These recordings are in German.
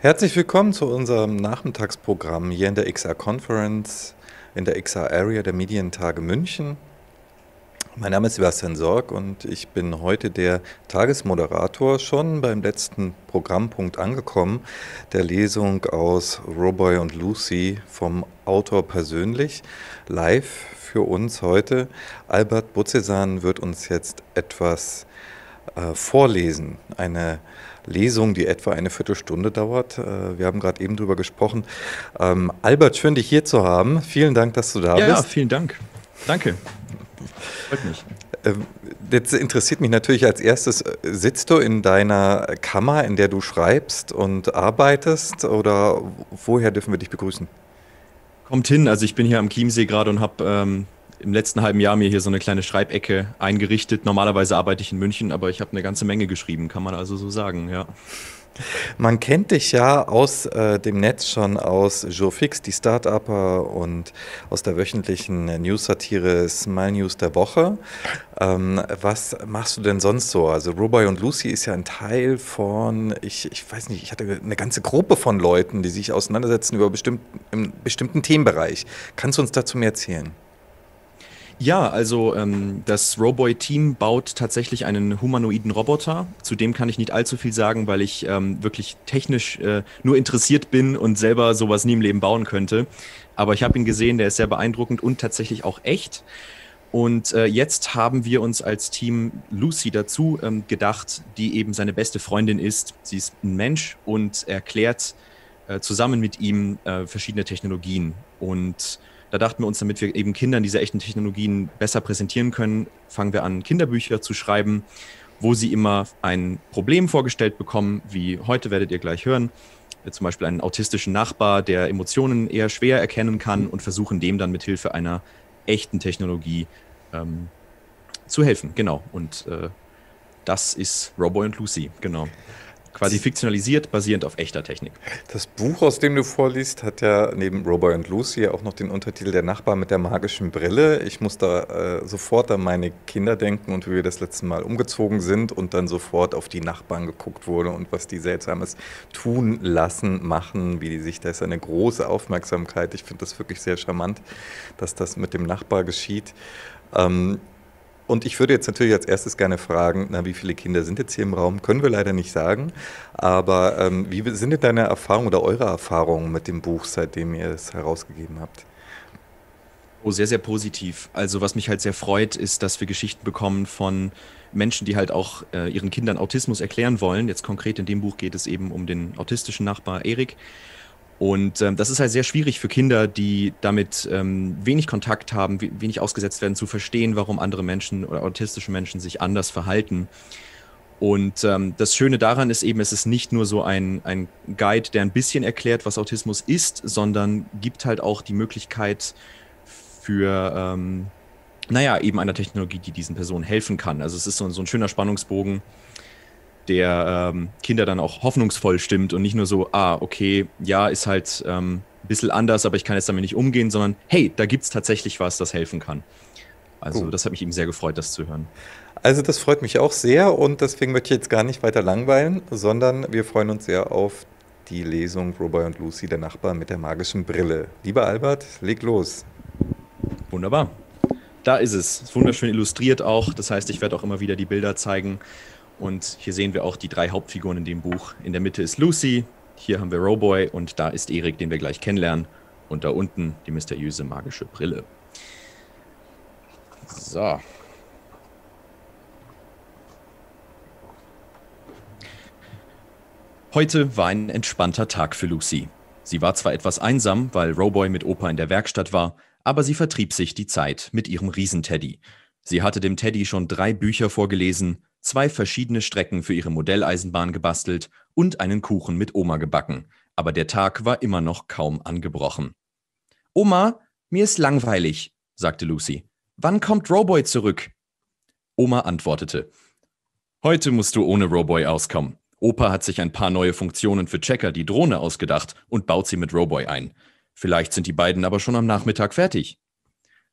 Herzlich willkommen zu unserem Nachmittagsprogramm hier in der XR Conference, in der XR Area der Medientage München. Mein Name ist Sebastian Sorg und ich bin heute der Tagesmoderator, schon beim letzten Programmpunkt angekommen, der Lesung aus Roboy und Lucy vom Autor persönlich, live für uns heute. Albert Butzesan wird uns jetzt etwas äh, vorlesen, eine Lesung, die etwa eine Viertelstunde dauert. Äh, wir haben gerade eben darüber gesprochen. Ähm, Albert, schön, dich hier zu haben. Vielen Dank, dass du da ja, bist. Ja, vielen Dank. Danke. Freut mich. Ähm, jetzt interessiert mich natürlich als erstes, äh, sitzt du in deiner Kammer, in der du schreibst und arbeitest oder woher dürfen wir dich begrüßen? Kommt hin, also ich bin hier am Chiemsee gerade und habe ähm, im letzten halben Jahr mir hier so eine kleine Schreibecke eingerichtet. Normalerweise arbeite ich in München, aber ich habe eine ganze Menge geschrieben, kann man also so sagen, ja. Man kennt dich ja aus äh, dem Netz schon aus Jourfix, die Start-Upper und aus der wöchentlichen News-Satire Smile News der Woche. Ähm, was machst du denn sonst so? Also Ruby und Lucy ist ja ein Teil von, ich, ich weiß nicht, ich hatte eine ganze Gruppe von Leuten, die sich auseinandersetzen über bestimmt, im bestimmten Themenbereich. Kannst du uns dazu mehr erzählen? Ja, also ähm, das Roboy-Team baut tatsächlich einen humanoiden Roboter. Zu dem kann ich nicht allzu viel sagen, weil ich ähm, wirklich technisch äh, nur interessiert bin und selber sowas nie im Leben bauen könnte. Aber ich habe ihn gesehen, der ist sehr beeindruckend und tatsächlich auch echt. Und äh, jetzt haben wir uns als Team Lucy dazu ähm, gedacht, die eben seine beste Freundin ist. Sie ist ein Mensch und erklärt äh, zusammen mit ihm äh, verschiedene Technologien. Und da dachten wir uns, damit wir eben Kindern diese echten Technologien besser präsentieren können, fangen wir an, Kinderbücher zu schreiben, wo sie immer ein Problem vorgestellt bekommen, wie heute werdet ihr gleich hören, äh, zum Beispiel einen autistischen Nachbar, der Emotionen eher schwer erkennen kann und versuchen dem dann mit Hilfe einer echten Technologie ähm, zu helfen. Genau. Und äh, das ist Robo und Lucy. Genau. Quasi fiktionalisiert, basierend auf echter Technik. Das Buch, aus dem du vorliest, hat ja neben Robo und Lucy auch noch den Untertitel Der Nachbar mit der magischen Brille. Ich muss da äh, sofort an meine Kinder denken und wie wir das letzte Mal umgezogen sind und dann sofort auf die Nachbarn geguckt wurde und was die Seltsames tun, lassen, machen, wie die sich, da ist eine große Aufmerksamkeit. Ich finde das wirklich sehr charmant, dass das mit dem Nachbar geschieht. Ähm, und ich würde jetzt natürlich als erstes gerne fragen, na, wie viele Kinder sind jetzt hier im Raum? Können wir leider nicht sagen. Aber ähm, wie sind denn deine Erfahrungen oder eure Erfahrungen mit dem Buch, seitdem ihr es herausgegeben habt? Oh, sehr, sehr positiv. Also was mich halt sehr freut, ist, dass wir Geschichten bekommen von Menschen, die halt auch äh, ihren Kindern Autismus erklären wollen. Jetzt konkret in dem Buch geht es eben um den autistischen Nachbar Erik. Und ähm, das ist halt sehr schwierig für Kinder, die damit ähm, wenig Kontakt haben, wenig ausgesetzt werden, zu verstehen, warum andere Menschen oder autistische Menschen sich anders verhalten. Und ähm, das Schöne daran ist eben, es ist nicht nur so ein, ein Guide, der ein bisschen erklärt, was Autismus ist, sondern gibt halt auch die Möglichkeit für, ähm, naja, eben einer Technologie, die diesen Personen helfen kann. Also es ist so, so ein schöner Spannungsbogen der ähm, Kinder dann auch hoffnungsvoll stimmt und nicht nur so, ah, okay, ja, ist halt ähm, ein bisschen anders, aber ich kann jetzt damit nicht umgehen, sondern hey, da gibt es tatsächlich was, das helfen kann. Also cool. das hat mich eben sehr gefreut, das zu hören. Also das freut mich auch sehr und deswegen möchte ich jetzt gar nicht weiter langweilen, sondern wir freuen uns sehr auf die Lesung Roboy und Lucy, der Nachbar mit der magischen Brille. Lieber Albert, leg los. Wunderbar. Da ist es. wunderschön illustriert auch. Das heißt, ich werde auch immer wieder die Bilder zeigen und hier sehen wir auch die drei Hauptfiguren in dem Buch. In der Mitte ist Lucy, hier haben wir Roboy und da ist Erik, den wir gleich kennenlernen. Und da unten die mysteriöse magische Brille. So. Heute war ein entspannter Tag für Lucy. Sie war zwar etwas einsam, weil Roboy mit Opa in der Werkstatt war, aber sie vertrieb sich die Zeit mit ihrem Riesenteddy. Sie hatte dem Teddy schon drei Bücher vorgelesen zwei verschiedene Strecken für ihre Modelleisenbahn gebastelt und einen Kuchen mit Oma gebacken, aber der Tag war immer noch kaum angebrochen. Oma, mir ist langweilig, sagte Lucy. Wann kommt Roboy zurück? Oma antwortete. Heute musst du ohne Roboy auskommen. Opa hat sich ein paar neue Funktionen für Checker, die Drohne, ausgedacht und baut sie mit Roboy ein. Vielleicht sind die beiden aber schon am Nachmittag fertig.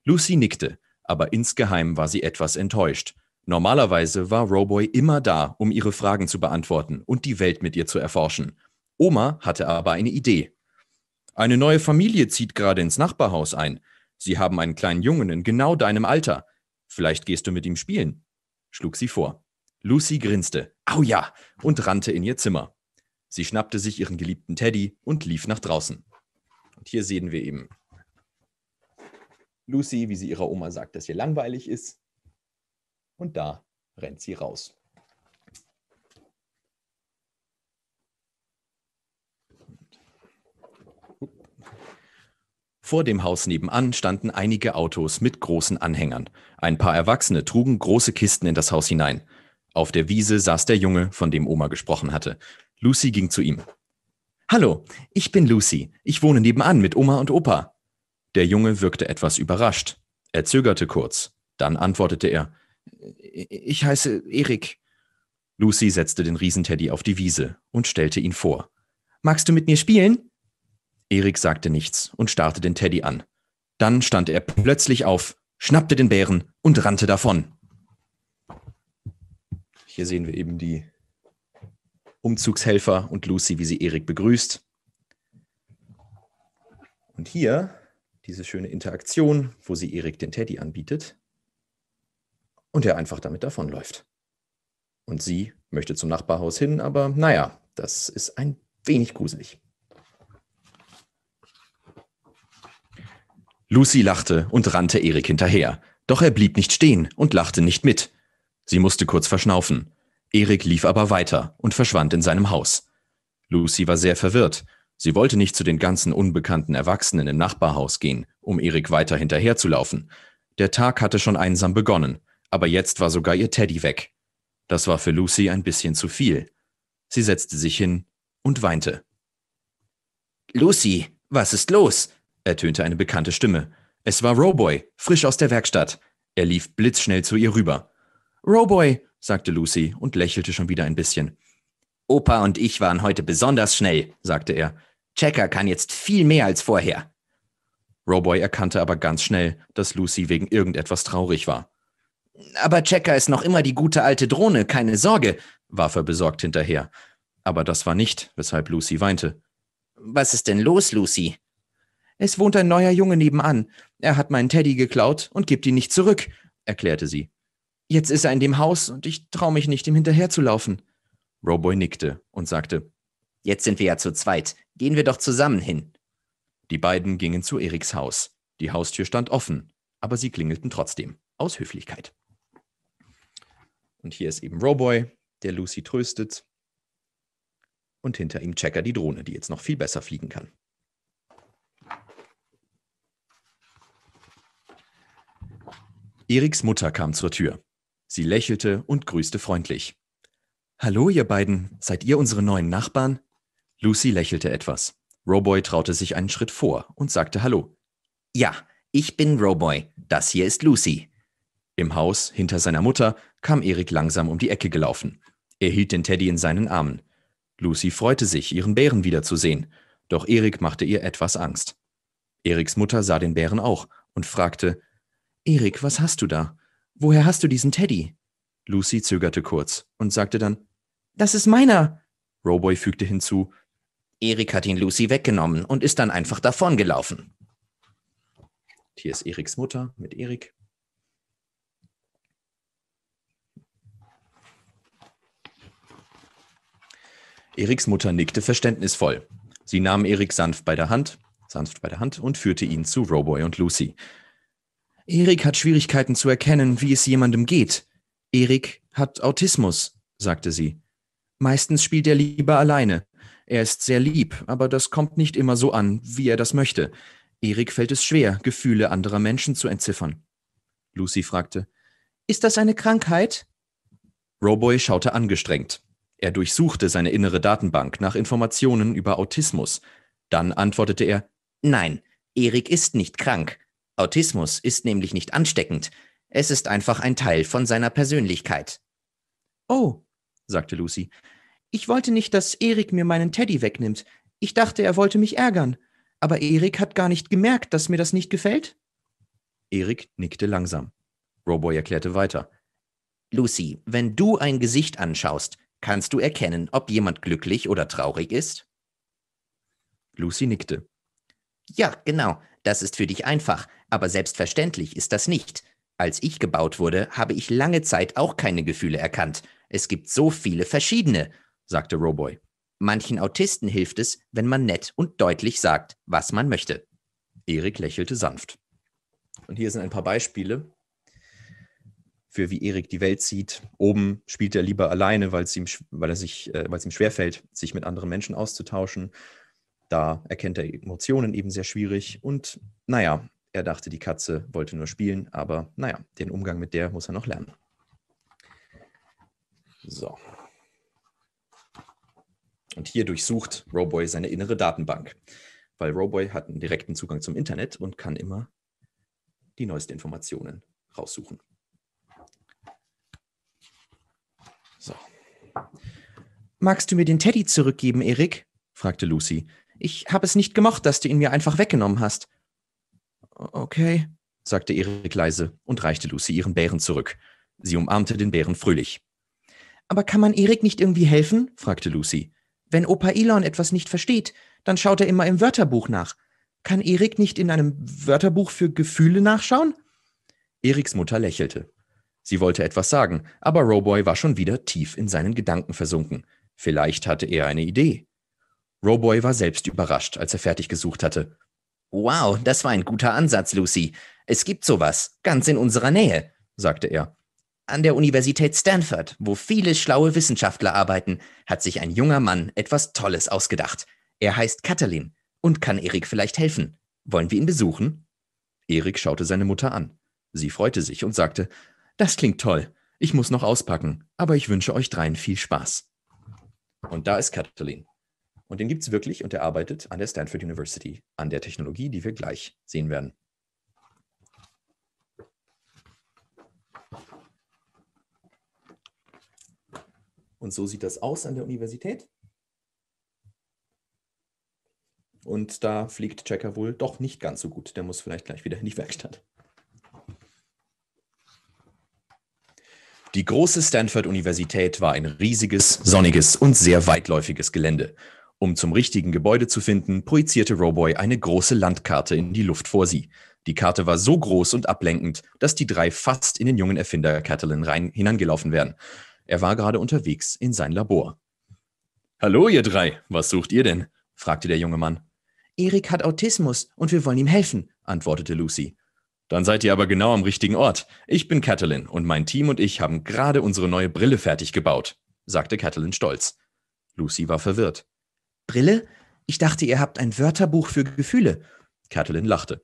Lucy nickte, aber insgeheim war sie etwas enttäuscht. Normalerweise war Roboy immer da, um ihre Fragen zu beantworten und die Welt mit ihr zu erforschen. Oma hatte aber eine Idee. Eine neue Familie zieht gerade ins Nachbarhaus ein. Sie haben einen kleinen Jungen in genau deinem Alter. Vielleicht gehst du mit ihm spielen, schlug sie vor. Lucy grinste, au ja, und rannte in ihr Zimmer. Sie schnappte sich ihren geliebten Teddy und lief nach draußen. Und hier sehen wir eben Lucy, wie sie ihrer Oma sagt, dass ihr langweilig ist und da rennt sie raus. Vor dem Haus nebenan standen einige Autos mit großen Anhängern. Ein paar Erwachsene trugen große Kisten in das Haus hinein. Auf der Wiese saß der Junge, von dem Oma gesprochen hatte. Lucy ging zu ihm. Hallo, ich bin Lucy. Ich wohne nebenan mit Oma und Opa. Der Junge wirkte etwas überrascht. Er zögerte kurz. Dann antwortete er ich heiße Erik. Lucy setzte den Riesenteddy auf die Wiese und stellte ihn vor. Magst du mit mir spielen? Erik sagte nichts und starrte den Teddy an. Dann stand er plötzlich auf, schnappte den Bären und rannte davon. Hier sehen wir eben die Umzugshelfer und Lucy, wie sie Erik begrüßt. Und hier diese schöne Interaktion, wo sie Erik den Teddy anbietet und er einfach damit davonläuft. Und sie möchte zum Nachbarhaus hin, aber naja, das ist ein wenig gruselig. Lucy lachte und rannte Erik hinterher, doch er blieb nicht stehen und lachte nicht mit. Sie musste kurz verschnaufen. Erik lief aber weiter und verschwand in seinem Haus. Lucy war sehr verwirrt. Sie wollte nicht zu den ganzen unbekannten Erwachsenen im Nachbarhaus gehen, um Erik weiter hinterherzulaufen. Der Tag hatte schon einsam begonnen aber jetzt war sogar ihr Teddy weg. Das war für Lucy ein bisschen zu viel. Sie setzte sich hin und weinte. Lucy, was ist los? ertönte eine bekannte Stimme. Es war Rowboy, frisch aus der Werkstatt. Er lief blitzschnell zu ihr rüber. Rowboy, sagte Lucy und lächelte schon wieder ein bisschen. Opa und ich waren heute besonders schnell, sagte er. Checker kann jetzt viel mehr als vorher. Rowboy erkannte aber ganz schnell, dass Lucy wegen irgendetwas traurig war. Aber Checker ist noch immer die gute alte Drohne, keine Sorge, warf er besorgt hinterher. Aber das war nicht, weshalb Lucy weinte. Was ist denn los, Lucy? Es wohnt ein neuer Junge nebenan. Er hat meinen Teddy geklaut und gibt ihn nicht zurück, erklärte sie. Jetzt ist er in dem Haus und ich traue mich nicht, ihm hinterherzulaufen. Roboy nickte und sagte, Jetzt sind wir ja zu zweit. Gehen wir doch zusammen hin. Die beiden gingen zu Eriks Haus. Die Haustür stand offen, aber sie klingelten trotzdem, aus Höflichkeit. Und hier ist eben Roboy, der Lucy tröstet. Und hinter ihm Checker die Drohne, die jetzt noch viel besser fliegen kann. Eriks Mutter kam zur Tür. Sie lächelte und grüßte freundlich. Hallo, ihr beiden. Seid ihr unsere neuen Nachbarn? Lucy lächelte etwas. Roboy traute sich einen Schritt vor und sagte Hallo. Ja, ich bin Roboy. Das hier ist Lucy. Im Haus hinter seiner Mutter kam Erik langsam um die Ecke gelaufen. Er hielt den Teddy in seinen Armen. Lucy freute sich, ihren Bären wiederzusehen, doch Erik machte ihr etwas Angst. Eriks Mutter sah den Bären auch und fragte Erik, was hast du da? Woher hast du diesen Teddy? Lucy zögerte kurz und sagte dann Das ist meiner. Roboy fügte hinzu Erik hat ihn Lucy weggenommen und ist dann einfach davongelaufen. Hier ist Eriks Mutter mit Erik. Eriks Mutter nickte verständnisvoll. Sie nahm Erik sanft bei der Hand, sanft bei der Hand und führte ihn zu Roboy und Lucy. Erik hat Schwierigkeiten zu erkennen, wie es jemandem geht. Erik hat Autismus, sagte sie. Meistens spielt er lieber alleine. Er ist sehr lieb, aber das kommt nicht immer so an, wie er das möchte. Erik fällt es schwer, Gefühle anderer Menschen zu entziffern. Lucy fragte, Ist das eine Krankheit? Roboy schaute angestrengt. Er durchsuchte seine innere Datenbank nach Informationen über Autismus. Dann antwortete er, Nein, Erik ist nicht krank. Autismus ist nämlich nicht ansteckend. Es ist einfach ein Teil von seiner Persönlichkeit. Oh, sagte Lucy. Ich wollte nicht, dass Erik mir meinen Teddy wegnimmt. Ich dachte, er wollte mich ärgern. Aber Erik hat gar nicht gemerkt, dass mir das nicht gefällt? Erik nickte langsam. Roboy erklärte weiter. Lucy, wenn du ein Gesicht anschaust, Kannst du erkennen, ob jemand glücklich oder traurig ist? Lucy nickte. Ja, genau, das ist für dich einfach, aber selbstverständlich ist das nicht. Als ich gebaut wurde, habe ich lange Zeit auch keine Gefühle erkannt. Es gibt so viele verschiedene, sagte Roboy. Manchen Autisten hilft es, wenn man nett und deutlich sagt, was man möchte. Erik lächelte sanft. Und hier sind ein paar Beispiele, für wie Erik die Welt sieht. Oben spielt er lieber alleine, weil es ihm, äh, ihm schwerfällt, sich mit anderen Menschen auszutauschen. Da erkennt er Emotionen eben sehr schwierig. Und naja, er dachte, die Katze wollte nur spielen, aber naja, den Umgang mit der muss er noch lernen. So. Und hier durchsucht Roboy seine innere Datenbank, weil Roboy hat einen direkten Zugang zum Internet und kann immer die neuesten Informationen raussuchen. Magst du mir den Teddy zurückgeben, Erik? fragte Lucy. Ich habe es nicht gemocht, dass du ihn mir einfach weggenommen hast. Okay, sagte Erik leise und reichte Lucy ihren Bären zurück. Sie umarmte den Bären fröhlich. Aber kann man Erik nicht irgendwie helfen? fragte Lucy. Wenn Opa Elon etwas nicht versteht, dann schaut er immer im Wörterbuch nach. Kann Erik nicht in einem Wörterbuch für Gefühle nachschauen? Eriks Mutter lächelte. Sie wollte etwas sagen, aber Roboy war schon wieder tief in seinen Gedanken versunken. Vielleicht hatte er eine Idee. Roboy war selbst überrascht, als er fertig gesucht hatte. Wow, das war ein guter Ansatz, Lucy. Es gibt sowas, ganz in unserer Nähe, sagte er. An der Universität Stanford, wo viele schlaue Wissenschaftler arbeiten, hat sich ein junger Mann etwas Tolles ausgedacht. Er heißt Katalin und kann Erik vielleicht helfen. Wollen wir ihn besuchen? Erik schaute seine Mutter an. Sie freute sich und sagte, Das klingt toll. Ich muss noch auspacken, aber ich wünsche euch dreien viel Spaß. Und da ist Kathleen. Und den gibt es wirklich und er arbeitet an der Stanford University, an der Technologie, die wir gleich sehen werden. Und so sieht das aus an der Universität. Und da fliegt Checker wohl doch nicht ganz so gut. Der muss vielleicht gleich wieder in die Werkstatt. Die große Stanford-Universität war ein riesiges, sonniges und sehr weitläufiges Gelände. Um zum richtigen Gebäude zu finden, projizierte Roboy eine große Landkarte in die Luft vor sie. Die Karte war so groß und ablenkend, dass die drei fast in den jungen Erfinder Catalin rein hinangelaufen wären. Er war gerade unterwegs in sein Labor. Hallo, ihr drei, was sucht ihr denn? fragte der junge Mann. Erik hat Autismus und wir wollen ihm helfen, antwortete Lucy. Dann seid ihr aber genau am richtigen Ort. Ich bin Catalin und mein Team und ich haben gerade unsere neue Brille fertig gebaut, sagte Catalin stolz. Lucy war verwirrt. Brille? Ich dachte, ihr habt ein Wörterbuch für Gefühle. Catalin lachte.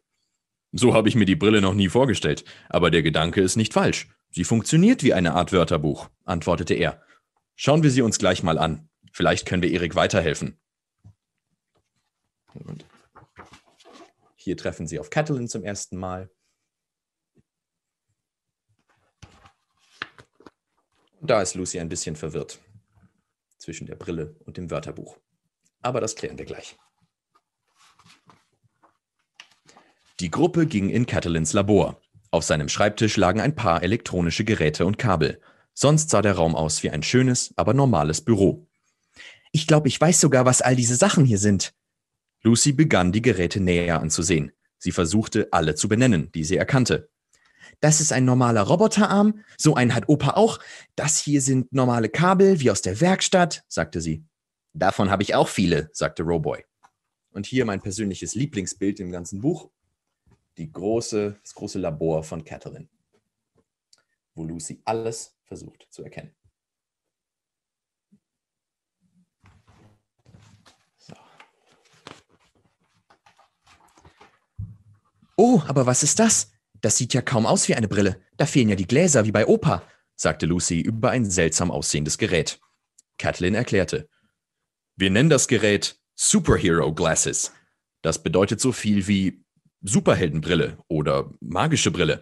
So habe ich mir die Brille noch nie vorgestellt, aber der Gedanke ist nicht falsch. Sie funktioniert wie eine Art Wörterbuch, antwortete er. Schauen wir sie uns gleich mal an. Vielleicht können wir Erik weiterhelfen. Hier treffen sie auf Catalin zum ersten Mal. Und da ist Lucy ein bisschen verwirrt zwischen der Brille und dem Wörterbuch. Aber das klären wir gleich. Die Gruppe ging in Catalins Labor. Auf seinem Schreibtisch lagen ein paar elektronische Geräte und Kabel. Sonst sah der Raum aus wie ein schönes, aber normales Büro. Ich glaube, ich weiß sogar, was all diese Sachen hier sind. Lucy begann, die Geräte näher anzusehen. Sie versuchte, alle zu benennen, die sie erkannte. Das ist ein normaler Roboterarm. So einen hat Opa auch. Das hier sind normale Kabel, wie aus der Werkstatt, sagte sie. Davon habe ich auch viele, sagte Roboy. Und hier mein persönliches Lieblingsbild im ganzen Buch. Die große, das große Labor von Catherine, wo Lucy alles versucht zu erkennen. So. Oh, aber was ist das? Das sieht ja kaum aus wie eine Brille. Da fehlen ja die Gläser wie bei Opa, sagte Lucy über ein seltsam aussehendes Gerät. Kathleen erklärte. Wir nennen das Gerät Superhero Glasses. Das bedeutet so viel wie Superheldenbrille oder magische Brille.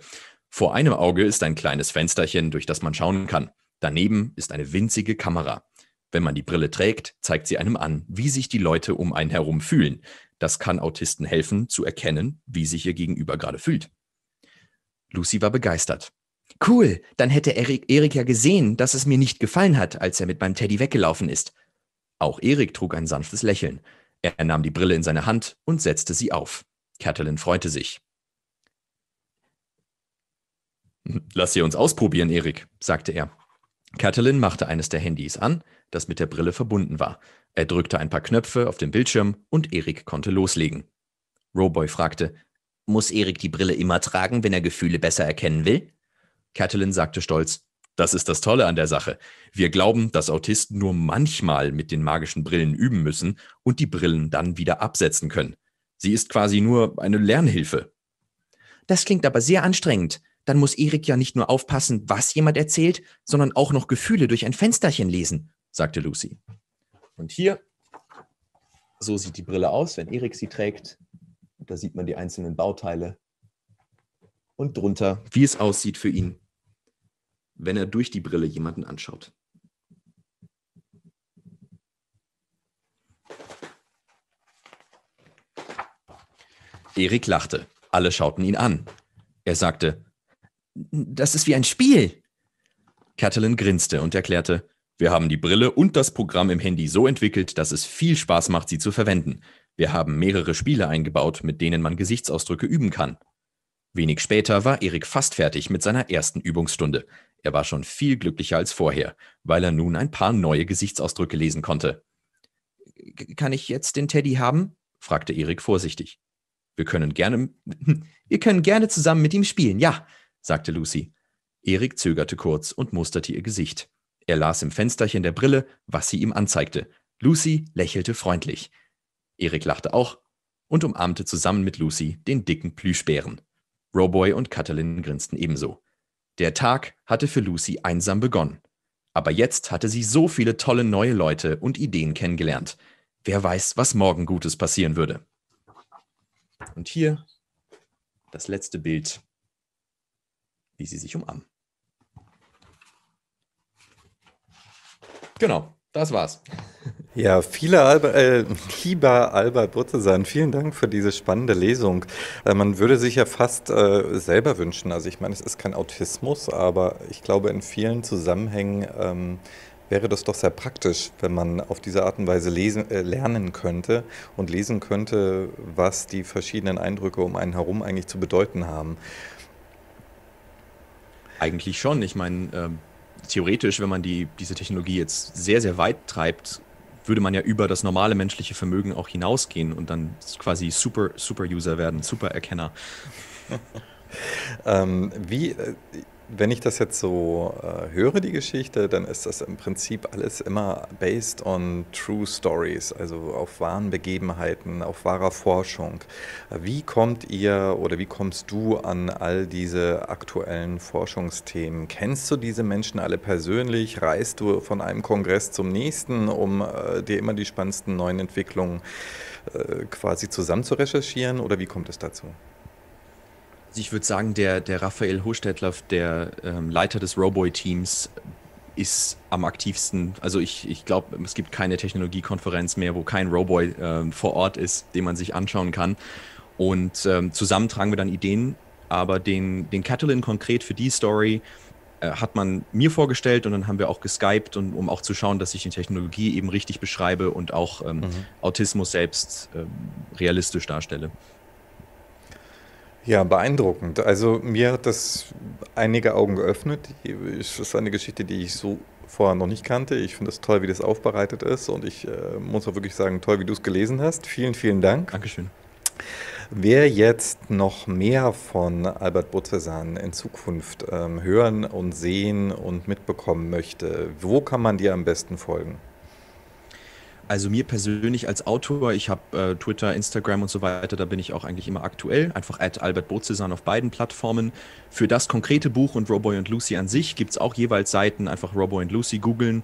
Vor einem Auge ist ein kleines Fensterchen, durch das man schauen kann. Daneben ist eine winzige Kamera. Wenn man die Brille trägt, zeigt sie einem an, wie sich die Leute um einen herum fühlen. Das kann Autisten helfen, zu erkennen, wie sich ihr Gegenüber gerade fühlt. Lucy war begeistert. Cool, dann hätte Erik, Erik ja gesehen, dass es mir nicht gefallen hat, als er mit meinem Teddy weggelaufen ist. Auch Erik trug ein sanftes Lächeln. Er nahm die Brille in seine Hand und setzte sie auf. Katalin freute sich. Lass sie uns ausprobieren, Erik, sagte er. Katalin machte eines der Handys an, das mit der Brille verbunden war. Er drückte ein paar Knöpfe auf dem Bildschirm und Erik konnte loslegen. Roboy fragte, muss Erik die Brille immer tragen, wenn er Gefühle besser erkennen will? Catelyn sagte stolz, das ist das Tolle an der Sache. Wir glauben, dass Autisten nur manchmal mit den magischen Brillen üben müssen und die Brillen dann wieder absetzen können. Sie ist quasi nur eine Lernhilfe. Das klingt aber sehr anstrengend. Dann muss Erik ja nicht nur aufpassen, was jemand erzählt, sondern auch noch Gefühle durch ein Fensterchen lesen, sagte Lucy. Und hier, so sieht die Brille aus, wenn Erik sie trägt. Da sieht man die einzelnen Bauteile und drunter, wie es aussieht für ihn, wenn er durch die Brille jemanden anschaut. Erik lachte. Alle schauten ihn an. Er sagte, das ist wie ein Spiel. Catalin grinste und erklärte, wir haben die Brille und das Programm im Handy so entwickelt, dass es viel Spaß macht, sie zu verwenden. Wir haben mehrere Spiele eingebaut, mit denen man Gesichtsausdrücke üben kann. Wenig später war Erik fast fertig mit seiner ersten Übungsstunde. Er war schon viel glücklicher als vorher, weil er nun ein paar neue Gesichtsausdrücke lesen konnte. Kann ich jetzt den Teddy haben? fragte Erik vorsichtig. Wir können gerne Wir können gerne zusammen mit ihm spielen, ja, sagte Lucy. Erik zögerte kurz und musterte ihr Gesicht. Er las im Fensterchen der Brille, was sie ihm anzeigte. Lucy lächelte freundlich. Erik lachte auch und umarmte zusammen mit Lucy den dicken Plüschbären. Roboy und Katalin grinsten ebenso. Der Tag hatte für Lucy einsam begonnen. Aber jetzt hatte sie so viele tolle neue Leute und Ideen kennengelernt. Wer weiß, was morgen Gutes passieren würde. Und hier das letzte Bild, wie sie sich umarmen. Genau, das war's. Ja, viele Alba, äh, lieber Albert Butzesan, vielen Dank für diese spannende Lesung. Äh, man würde sich ja fast äh, selber wünschen. Also ich meine, es ist kein Autismus, aber ich glaube, in vielen Zusammenhängen ähm, wäre das doch sehr praktisch, wenn man auf diese Art und Weise lesen, äh, lernen könnte und lesen könnte, was die verschiedenen Eindrücke um einen herum eigentlich zu bedeuten haben. Eigentlich schon. Ich meine, ähm, theoretisch, wenn man die, diese Technologie jetzt sehr, sehr weit treibt, würde man ja über das normale menschliche Vermögen auch hinausgehen und dann quasi super, super User werden, super Erkenner. ähm, wie, äh, wenn ich das jetzt so äh, höre, die Geschichte, dann ist das im Prinzip alles immer based on true stories, also auf wahren Begebenheiten, auf wahrer Forschung. Wie kommt ihr oder wie kommst du an all diese aktuellen Forschungsthemen? Kennst du diese Menschen alle persönlich? Reist du von einem Kongress zum nächsten, um äh, dir immer die spannendsten neuen Entwicklungen äh, quasi zusammen zu recherchieren oder wie kommt es dazu? Also ich würde sagen, der, der Raphael Hochstädtler, der ähm, Leiter des Roboy-Teams, ist am aktivsten. Also ich, ich glaube, es gibt keine Technologiekonferenz mehr, wo kein Roboy äh, vor Ort ist, den man sich anschauen kann. Und ähm, zusammen tragen wir dann Ideen, aber den, den Catalin konkret für die Story äh, hat man mir vorgestellt und dann haben wir auch geskypt, und, um auch zu schauen, dass ich die Technologie eben richtig beschreibe und auch ähm, mhm. Autismus selbst äh, realistisch darstelle. Ja, beeindruckend. Also mir hat das einige Augen geöffnet. Es ist eine Geschichte, die ich so vorher noch nicht kannte. Ich finde es toll, wie das aufbereitet ist und ich äh, muss auch wirklich sagen, toll, wie du es gelesen hast. Vielen, vielen Dank. Dankeschön. Wer jetzt noch mehr von Albert Butzesan in Zukunft ähm, hören und sehen und mitbekommen möchte, wo kann man dir am besten folgen? Also mir persönlich als Autor, ich habe äh, Twitter, Instagram und so weiter, da bin ich auch eigentlich immer aktuell. Einfach at Albert Bozesan auf beiden Plattformen. Für das konkrete Buch und Roboy und Lucy an sich gibt es auch jeweils Seiten, einfach Roboy und Lucy googeln.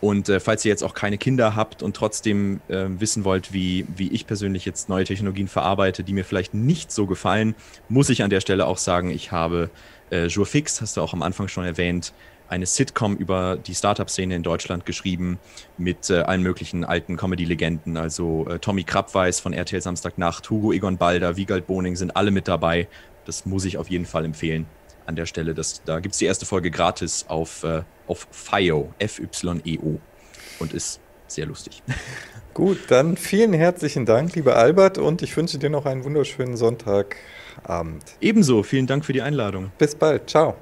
Und äh, falls ihr jetzt auch keine Kinder habt und trotzdem äh, wissen wollt, wie, wie ich persönlich jetzt neue Technologien verarbeite, die mir vielleicht nicht so gefallen, muss ich an der Stelle auch sagen, ich habe äh, Jourfix, hast du auch am Anfang schon erwähnt, eine Sitcom über die Startup-Szene in Deutschland geschrieben mit äh, allen möglichen alten Comedy-Legenden. Also äh, Tommy Krabweis von RTL Samstagnacht, Hugo Egon Balder, Wiegald Boning sind alle mit dabei. Das muss ich auf jeden Fall empfehlen an der Stelle. Das, da gibt es die erste Folge gratis auf, äh, auf FIO, F-Y-E-O und ist sehr lustig. Gut, dann vielen herzlichen Dank, lieber Albert, und ich wünsche dir noch einen wunderschönen Sonntagabend. Ebenso, vielen Dank für die Einladung. Bis bald, ciao.